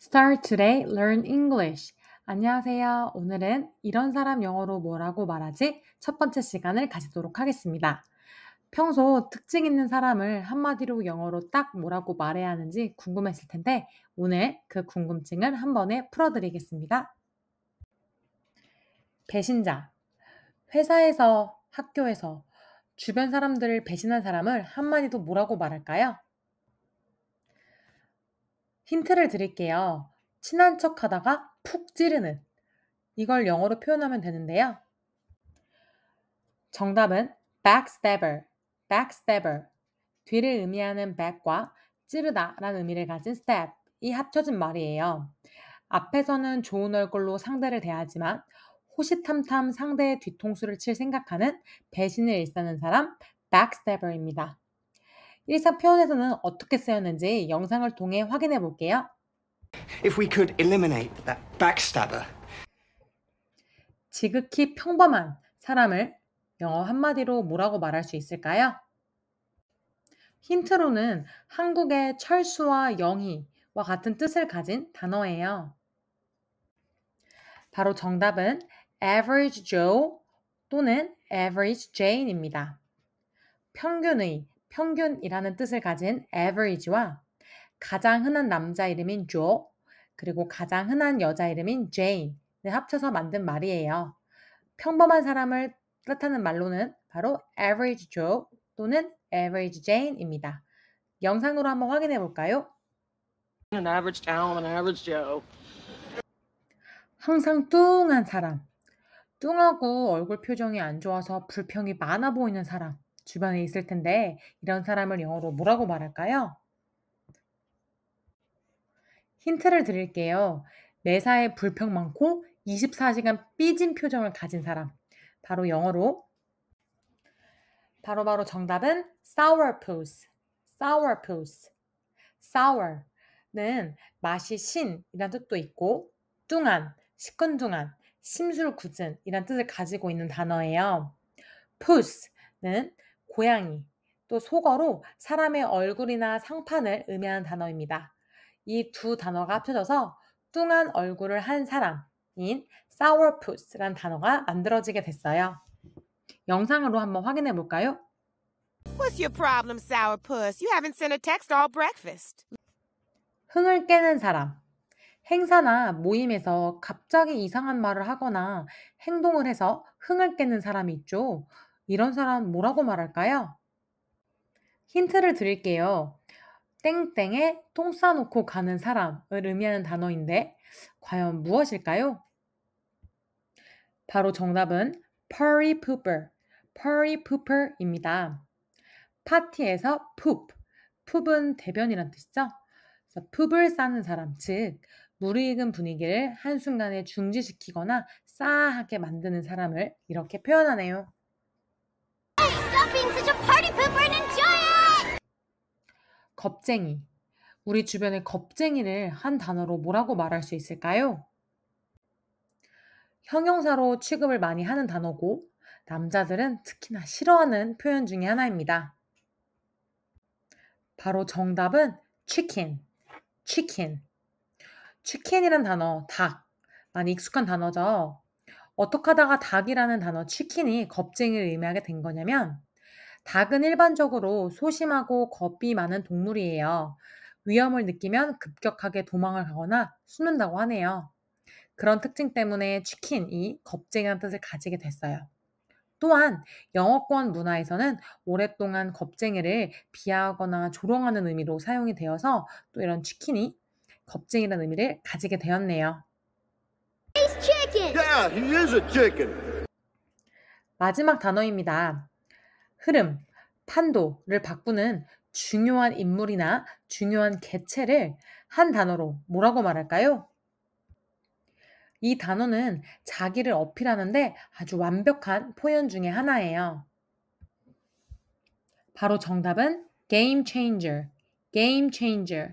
Start today, learn English. 안녕하세요. 오늘은 이런 사람 영어로 뭐라고 말하지? 첫 번째 시간을 가지도록 하겠습니다. 평소 특징 있는 사람을 한마디로 영어로 딱 뭐라고 말해야 하는지 궁금했을 텐데 오늘 그 궁금증을 한 번에 풀어드리겠습니다. 배신자. 회사에서, 학교에서 주변 사람들을 배신한 사람을 한마디로 뭐라고 말할까요? 힌트를 드릴게요. 친한 척 하다가 푹 찌르는. 이걸 영어로 표현하면 되는데요. 정답은 backstabber, backstabber. 뒤를 의미하는 back과 찌르다 라는 의미를 가진 s t e p 이 합쳐진 말이에요. 앞에서는 좋은 얼굴로 상대를 대하지만 호시탐탐 상대의 뒤통수를 칠 생각하는 배신을 일삼는 사람 backstabber입니다. 1사 표현에서는 어떻게 쓰였는지 영상을 통해 확인해 볼게요. If we could eliminate that backstabber. 지극히 평범한 사람을 영어 한마디로 뭐라고 말할 수 있을까요? 힌트로는 한국의 철수와 영희와 같은 뜻을 가진 단어예요. 바로 정답은 average Joe 또는 average Jane입니다. 평균의 평균이라는 뜻을 가진 average와 가장 흔한 남자 이름인 조, 그리고 가장 흔한 여자 이름인 제인을 합쳐서 만든 말이에요. 평범한 사람을 뜻하는 말로는 바로 average Joe 또는 average Jane입니다. 영상으로 한번 확인해 볼까요? An average Tom, an average Joe. 항상 뚱한 사람. 뚱하고 얼굴 표정이 안 좋아서 불평이 많아 보이는 사람. 주변에 있을 텐데 이런 사람을 영어로 뭐라고 말할까요? 힌트를 드릴게요. 매사에 불평 많고 24시간 삐진 표정을 가진 사람. 바로 영어로 바로바로 바로 정답은 sourpuss. sourpuss. sour는 맛이 신이란 뜻도 있고 뚱한, 시큰둥한, 심술궂은 이란 뜻을 가지고 있는 단어예요. puss는 고양이, 또 속어로 사람의 얼굴이나 상판을 의미하는 단어입니다. 이 두 단어가 합쳐져서 뚱한 얼굴을 한 사람인 sourpuss란 단어가 만들어지게 됐어요. 영상으로 한번 확인해 볼까요? What's your problem, sourpuss? You haven't sent a text all breakfast. 흥을 깨는 사람. 행사나 모임에서 갑자기 이상한 말을 하거나 행동을 해서 흥을 깨는 사람이 있죠. 이런 사람 뭐라고 말할까요? 힌트를 드릴게요. 땡땡에 똥 싸놓고 가는 사람을 의미하는 단어인데 과연 무엇일까요? 바로 정답은 purry pooper, purry pooper입니다. 파티에서 poop, poop은 대변이란 뜻이죠. 그래서 poop을 싸는 사람, 즉 무르익은 분위기를 한순간에 중지시키거나 싸하게 만드는 사람을 이렇게 표현하네요. being such a party pooper and enjoy it! 겁쟁이. 우리 주변에 겁쟁이를 한 단어로 뭐라고 말할 수 있을까요? 형용사로 취급을 많이 하는 단어고 남자들은 특히나 싫어하는 표현 중에 하나입니다. 바로 정답은 치킨. 치킨. 치킨이란 단어, 닭. 많이 익숙한 단어죠. 어떻게 하다가 닭이라는 단어 치킨이 겁쟁이를 의미하게 된 거냐면 닭은 일반적으로 소심하고 겁이 많은 동물이에요. 위험을 느끼면 급격하게 도망을 가거나 숨는다고 하네요. 그런 특징 때문에 치킨이 겁쟁이란 뜻을 가지게 됐어요. 또한 영어권 문화에서는 오랫동안 겁쟁이를 비하하거나 조롱하는 의미로 사용이 되어서 또 이런 치킨이 겁쟁이란 의미를 가지게 되었네요. Yeah, 마지막 단어입니다. 흐름, 판도를 바꾸는 중요한 인물이나 중요한 개체를 한 단어로 뭐라고 말할까요? 이 단어는 자기를 어필하는데 아주 완벽한 표현 중에 하나예요. 바로 정답은 game changer, game changer.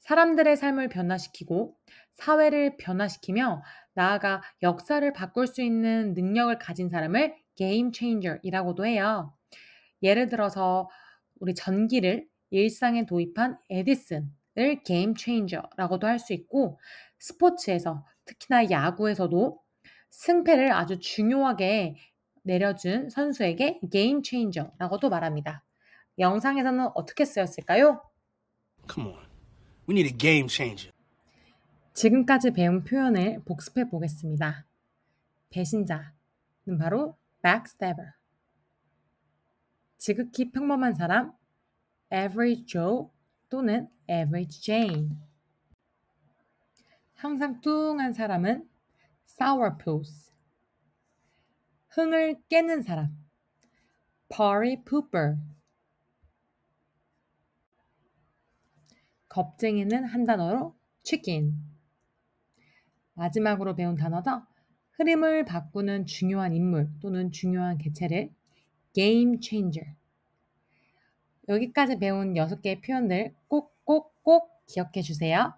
사람들의 삶을 변화시키고 사회를 변화시키며 나아가 역사를 바꿀 수 있는 능력을 가진 사람을 게임 체인저이라고도 해요. 예를 들어서 우리 전기를 일상에 도입한 에디슨을 게임 체인저라고도 할 수 있고 스포츠에서 특히나 야구에서도 승패를 아주 중요하게 내려준 선수에게 게임 체인저라고도 말합니다. 영상에서는 어떻게 쓰였을까요? Come on. We need a game changer. 지금까지 배운 표현을 복습해 보겠습니다. 배신자는 바로 b a c k s t e r 지극히 평범한 사람 average Joe 또는 average Jane 항상 뚱한 사람은 sourpuss 흥을 깨는 사람 party pooper 겁쟁이는 한 단어로 chicken 마지막으로 배운 단어죠 흐름을 바꾸는 중요한 인물 또는 중요한 개체를 게임 체인저. 여기까지 배운 6개의 표현들 꼭 꼭 꼭 기억해 주세요.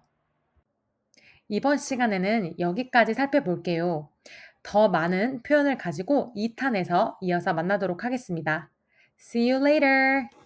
이번 시간에는 여기까지 살펴볼게요. 더 많은 표현을 가지고 2탄에서 이어서 만나도록 하겠습니다. See you later!